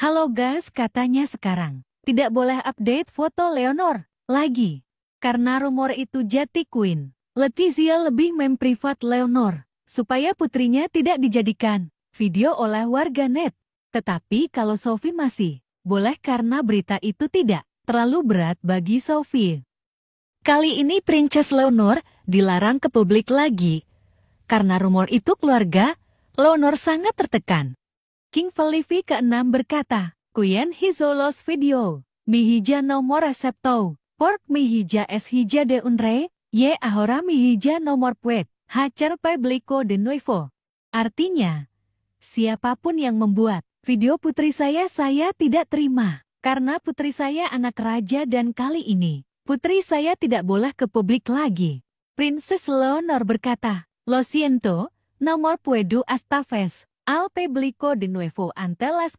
Halo guys katanya sekarang. Tidak boleh update foto Leonor lagi. Karena rumor itu jati Queen. Letizia lebih memprivat Leonor supaya putrinya tidak dijadikan video oleh warganet. Tetapi kalau Sophie masih boleh karena berita itu tidak terlalu berat bagi Sophie. Kali ini Princess Leonor dilarang ke publik lagi. Karena rumor itu keluarga, Leonor sangat tertekan. King Felivi ke-6 berkata, Kuyen hizolos video, mihija nomor recepto, pork mihija es hija de unre, ye ahora mihija nomor puet, hacer publico de nuevo. Artinya, siapapun yang membuat video putri saya saya tidak terima, karena putri saya anak raja dan kali ini, putri saya tidak boleh ke publik lagi. Princess Leonor berkata, Lo siento, nomor puedo hasta Alpe Blico de Nuevo ante las